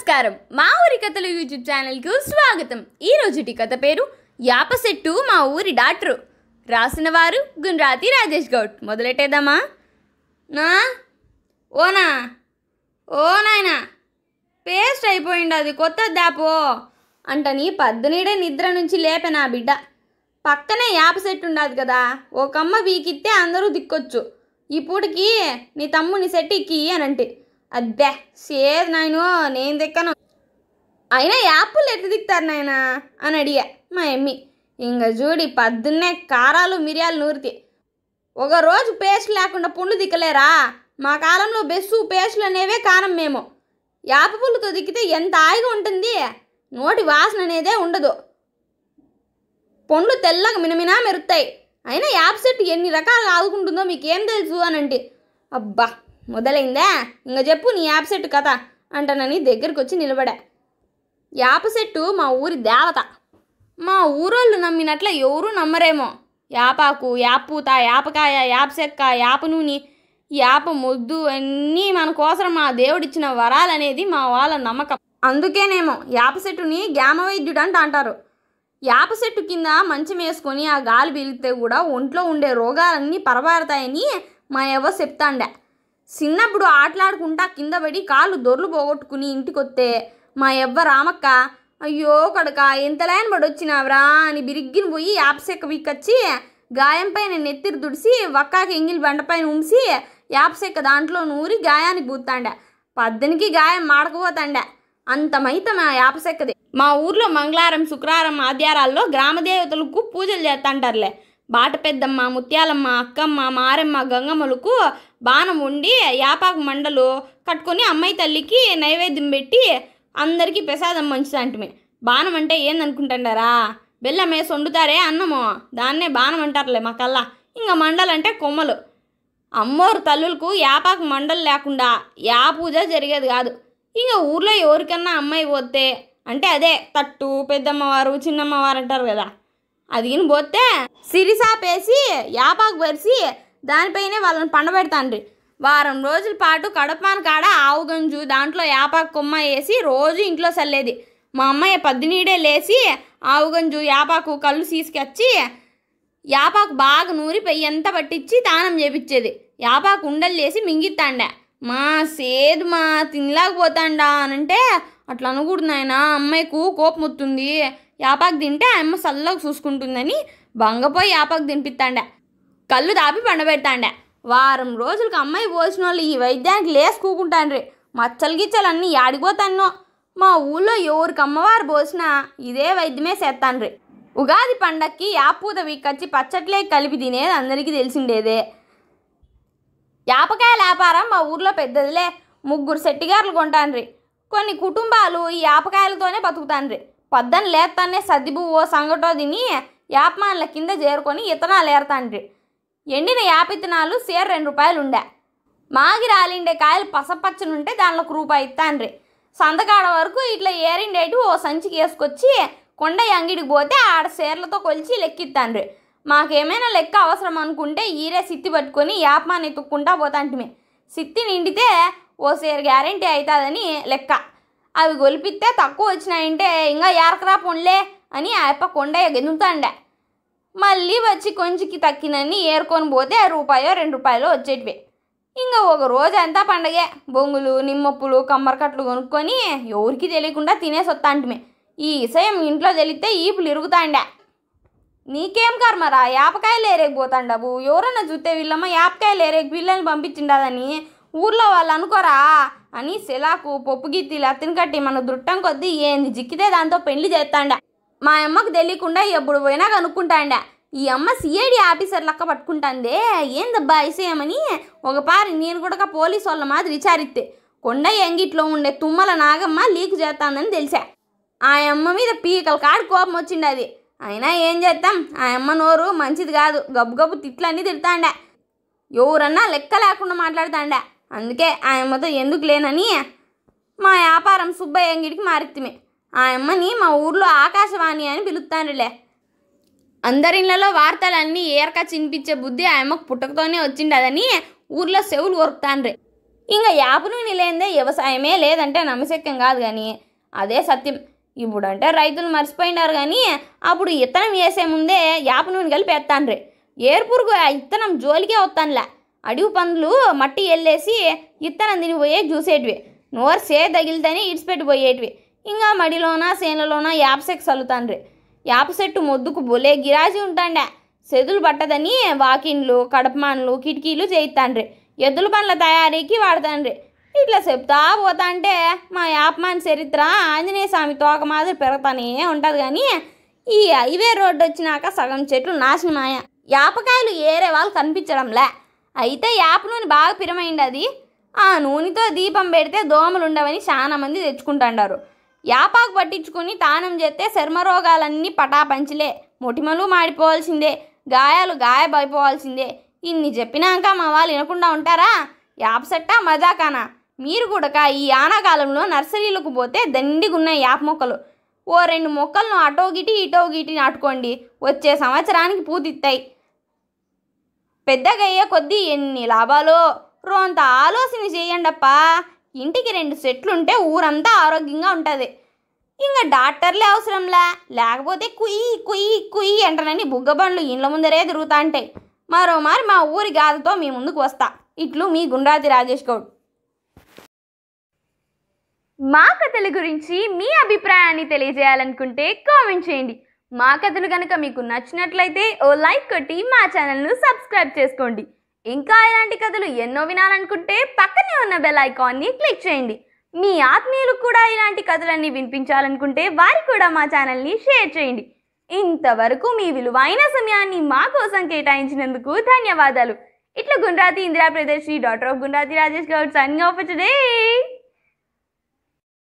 నమస్కారం మా ఊరి కథలు యూట్యూబ్ ఛానల్కు స్వాగతం ఈ రోజుటి కథ పేరు యాపసెట్టు మా ఊరి డాక్టరు రాసిన వారు గుండ్రాతి రాజేష్ గౌడ్ మొదలెట్టేద్దామా నా ఓనా ఓ నాయనా పేస్ట్ అయిపోయింది అది కొత్త దాపో అంటని పద్దనీడే నిద్ర నుంచి లేపే నా బిడ్డ పక్కనే యాప సెట్ ఉండదు కదా ఓ కమ్మ వీకిత్తే అందరూ దిక్కొచ్చు ఇప్పుడుకి నీ తమ్ముని సెట్ అని అంటే అబ్బే సేదు నాయను నేను దిక్కను అయినా యాప్లు ఎట్టు దిక్తారు నాయనా అని అడిగా మా ఎమ్మి ఇంక చూడి పద్దున్నే కారాలు మిరియాలు నూరితే ఒక రోజు పేస్ట్ లేకుండా పుండు దిక్కలేరా మా కాలంలో బెస్సు పేస్ట్లు అనేవే కారం మేము యాప పుల్లుతో దిక్కితే ఎంత హాయిగా ఉంటుంది నోటి వాసన అనేదే ఉండదు పండ్లు తెల్లగా మినమినా మెరుతాయి అయినా యాప్ సెట్ ఎన్ని రకాలు ఆదుకుంటుందో మీకేం తెలుసు అని అంటే అబ్బా మొదలైందా ఇంక చెప్పు నీ యాప్ సెట్టు కథ అంటానని దగ్గరికి వచ్చి నిలబడా యాప సెట్టు మా ఊరి దేవత మా ఊరోళ్ళు నమ్మినట్ల ఎవరూ నమ్మరేమో యాపాకు యాపూత యాపకాయ యాపసెక్క యాప నూని యాప మొద్దు అన్నీ మన కోసం మా దేవుడిచ్చిన వరాలనేది మా వాళ్ళ నమ్మకం అందుకేనేమో యాప సెట్టుని గ్యామవైద్యుడు అంట అంటారు యాప చెట్టు కింద మంచం వేసుకొని ఆ గాలి పీలితే కూడా ఒంట్లో ఉండే రోగాలన్నీ పరబారతాయని మా ఎవ్వ చెప్తాండే చిన్నప్పుడు ఆటలాడుకుంటా కింద పడి కాళ్ళు దొర్లు పోగొట్టుకుని వస్తే మా ఎవ్వ రామక్క అయ్యో కడక ఎంతలైన పడొచ్చినావ్రా అని బిరిగ్గిన పోయి యాప్సెక్క వీక్కొచ్చి గాయంపై నేను నెత్తిరి దుడిసి వక్కాకి ఎంగిల్ బండపైన ఉంసి యాప్సెక్క దాంట్లో నూరి గాయానికి పూతాండ పద్దెనికి గాయం మాడకపోతాండ అంతమైతే మా యాపసెక్కది మా ఊర్లో మంగళారం శుక్రవారం ఆద్యారాల్లో గ్రామదేవతలకు పూజలు చేస్తాంటారులే బాట పెద్దమ్మ ముత్యాలమ్మ అక్కమ్మ మారమ్మ గంగమ్మలకు బాణం ఉండి యాపాకు మండలు కట్టుకొని అమ్మాయి తల్లికి నైవేద్యం పెట్టి అందరికీ ప్రసాదం మంచిదంటమే బాణం అంటే ఏందనుకుంటారా బెల్లమే సొండుతారే వండుతారే అన్నము దాన్నే బాణం అంటారులే మా కల్లా ఇంకా మండలంటే కొమ్మలు అమ్మోరు తల్లులకు యాపాకు మండలు లేకుండా యా పూజ జరిగేది కాదు ఇంకా ఊర్లో ఎవరికన్నా అమ్మాయి పోతే అంటే అదే తట్టు పెద్దమ్మవారు చిన్నమ్మవారు అంటారు కదా అదిగిన పోతే సిరిసాపేసి యాపాకు పరిసి దానిపైనే వాళ్ళని పండబెడతాండ్రి వారం రోజుల పాటు కడపాని కాడ ఆవు గంజు దాంట్లో యాపాకు కొమ్మ వేసి రోజు ఇంట్లో చల్లేది మా అమ్మయ్య పద్దినీడే లేచి ఆవు గంజు యాపాకు కళ్ళు తీసుకొచ్చి యాపాకు బాగా నూరి ఎంత పట్టించి తానం చేపించేది యాపాకు ఉండలు చేసి మింగిత్తాండే మా సేదు మా తినలేకపోతాండా అనంటే అట్లా అనకూడదు నాయన అమ్మాయికు కోపం వస్తుంది యాపాకు తింటే అమ్మ చల్లగా చూసుకుంటుందని బంగపోయి యాపాకు తినిపిస్తాండే కళ్ళు దాపి పండబెడతాండే వారం రోజులకు అమ్మాయి పోసిన వాళ్ళు ఈ వైద్యానికి లేసి కూకుంటాండ్రి మచ్చలు గిచ్చలన్నీ యాడిపోతాన్నో మా ఊళ్ళో ఎవరికి అమ్మవారు పోసినా ఇదే వైద్యమే చేస్తాండ్రి ఉగాది పండక్కి యాపూత వీకచ్చి పచ్చట్లే కలిపి తినేది అందరికీ తెలిసిండేదే యాపకాయల వ్యాపారం మా ఊర్లో పెద్దదిలే ముగ్గురు సెట్టిగారులు కొంటాండ్రి కొన్ని కుటుంబాలు ఈ యాపకాయలతోనే బతుకుతాండ్రి పొద్దున్న లేస్తానే సద్దిబు ఓ సంగటో తిని యాప్మాన్ల కింద చేరుకొని ఇతనాలు ఏరతాండ్రి ఎండిన యాపితనాలు సేర్ రెండు రూపాయలు ఉండే మాగి రాలిండే కాయలు పసపచ్చనుంటే దానిలో ఒక రూపాయి ఇస్తాండ్రి సంతకాడ వరకు ఇట్లా ఏరిండేటి ఓ సంచికి వేసుకొచ్చి కొండ అంగిడికి పోతే ఆడ సేర్లతో కొలిచి లెక్కిస్తాండ్రి మాకేమైనా లెక్క అవసరం అనుకుంటే ఈరే సిత్తి పట్టుకొని యాప్మాన్ ఎత్తుక్కుంటా పోతాంటిమే సిత్తి నిండితే ఓ సేరు గ్యారంటీ అవుతుందని లెక్క అవి గొలిపిస్తే తక్కువ వచ్చినాయంటే ఇంకా యారకరా పొన్లే అని ఆ కొండయ్య కొండ మళ్ళీ వచ్చి కొంచెకి తక్కినన్ని ఏరుకొని పోతే రూపాయో రెండు రూపాయలు వచ్చేటివే ఇంకా ఒక రోజు అంతా పండగే బొంగులు నిమ్మప్పులు కమ్మరకట్లు కొనుక్కొని ఎవరికి తెలియకుండా తినేసి వస్తాంటిమే ఈ ఇసయం ఇంట్లో తెలిస్తే ఈపులు ఇరుగుతాండే నీకేం కర్మరా యాపకాయలు ఏరేగిపోతాండవు ఎవరన్నా చూస్తే వీళ్ళమ్మ యాపకాయలు ఏరేగి పిల్లల్ని పంపించిండదని ఊర్లో వాళ్ళు అనుకోరా అని శిలాకు పొప్పుగిత్తిలా కట్టి మన దృట్టం కొద్దీ ఏంది జిక్కితే దాంతో పెళ్లి చేస్తాండ మా అమ్మకు తెలియకుండా ఎప్పుడు పోయినా కనుక్కుంటాండ ఈ అమ్మ సిఐడి ఆఫీసర్ లక్క పట్టుకుంటాందే ఏందబ్బా ఇసేయమని ఒక పారి నేను కూడా పోలీసు వాళ్ళ మాదిరి విచారిస్తే కొండ ఎంగిట్లో ఉండే తుమ్మల నాగమ్మ లీక్ చేస్తానని తెలిసా ఆ అమ్మ మీద పీకల కాడు కోపం వచ్చింది అది అయినా ఏం చేస్తాం ఆ అమ్మ నోరు మంచిది కాదు గబ్బు గబ్బు తిట్లన్నీ తిడతాండా ఎవరన్నా లెక్క లేకుండా మాట్లాడతాండా అందుకే ఆయమ్మతో ఎందుకు లేనని మా వ్యాపారం సుబ్బయ్యంగిడికి అంగిడికి మారితిమే ఆ మా ఊర్లో ఆకాశవాణి అని పిలుస్తానులే అందరిళ్లలో వార్తలన్నీ ఏరక చినిపించే బుద్ధి ఆయమ్మకు అమ్మకు పుట్టకతోనే వచ్చిండదని ఊర్లో సెవులు కొరుకుతాన్రే ఇంకా యాపులు నిలేందే వ్యవసాయమే లేదంటే నమ్మశక్యం కాదు కానీ అదే సత్యం ఇప్పుడంటే రైతులు మర్చిపోయినారు కానీ అప్పుడు ఇత్తనం వేసే ముందే యాప నూనె కలిపి ఎత్తాన్రే ఏర్పురుగు ఆ ఇత్తనం జోలికే వస్తానులే అడవి పనులు మట్టి ఎల్లేసి ఇత్తనం తినిపోయే చూసేటివి నోరు సే తగిలితేనే ఇడిచిపెట్టిపోయేటివి ఇంకా మడిలోన సేనలోన యాప్సెక్ చల్లుతాండ్రి యాప మొద్దుకు బొలే గిరాజి ఉంటాండే సెదులు పట్టదని వాకిన్లు కడపమాన్లు కిటికీలు చేయిస్తాండ్రి ఎద్దుల పనుల తయారీకి వాడతాండ్రి ఇట్లా చెప్తా పోతా అంటే మా యాప్మాన్ చరిత్ర ఆంజనేయ స్వామి తోక మాదిరి పెరగతానే ఉంటుంది కానీ ఈ హైవే రోడ్డు వచ్చినాక సగం చెట్లు నాశనమాయా యాపకాయలు ఏరే వాళ్ళు కనిపించడంలే అయితే యాప్ నూనె బాగా పిరమైంది అది ఆ నూనెతో దీపం పెడితే దోమలు ఉండవని మంది తెచ్చుకుంటాండారు యాపాకు పట్టించుకుని తానం చేస్తే చర్మరోగాలన్నీ పటాపంచిలే మొటిమలు మాడిపోవాల్సిందే గాయాలు గాయపడిపోవాల్సిందే ఇన్ని చెప్పినాక మా వాళ్ళు వినకుండా ఉంటారా యాప్సట్టా మజాకానా మీరు కూడా ఈ ఆనాకాలంలో నర్సరీలకు పోతే దండిగున్న యాప్ మొక్కలు ఓ రెండు మొక్కలను అటో గిటి ఇటో గిటి నాటుకోండి వచ్చే సంవత్సరానికి పూతిస్తాయి పెద్దగయ్యే కొద్దీ ఎన్ని లాభాలో రోంత ఆలోచన చేయండప్పా ఇంటికి రెండు సెట్లుంటే ఊరంతా ఆరోగ్యంగా ఉంటుంది ఇంకా డాక్టర్లే అవసరంలా లేకపోతే కుయ్యి కుయ్యి కుయ్యి అంటనని బుగ్గబండ్లు ఇండ్ల ముందరే తిరుగుతా అంటే మరోమారి మా ఊరి గాథతో మీ ముందుకు వస్తా ఇట్లు మీ గుండ్రాతి రాజేష్ గౌడ్ మా కథల గురించి మీ అభిప్రాయాన్ని తెలియజేయాలనుకుంటే కామెంట్ చేయండి మా కథలు కనుక మీకు నచ్చినట్లయితే ఓ లైక్ కొట్టి మా ఛానల్ను సబ్స్క్రైబ్ చేసుకోండి ఇంకా ఇలాంటి కథలు ఎన్నో వినాలనుకుంటే పక్కనే ఉన్న బెల్ ఐకాన్ని క్లిక్ చేయండి మీ ఆత్మీయులు కూడా ఇలాంటి కథలన్నీ వినిపించాలనుకుంటే వారికి కూడా మా ఛానల్ని షేర్ చేయండి ఇంతవరకు మీ విలువైన సమయాన్ని మా కోసం కేటాయించినందుకు ధన్యవాదాలు ఇట్లా గుండ్రాతి ఇందిరా ప్రదర్శి doctor of Gundrathi Rajesh Goud signing off today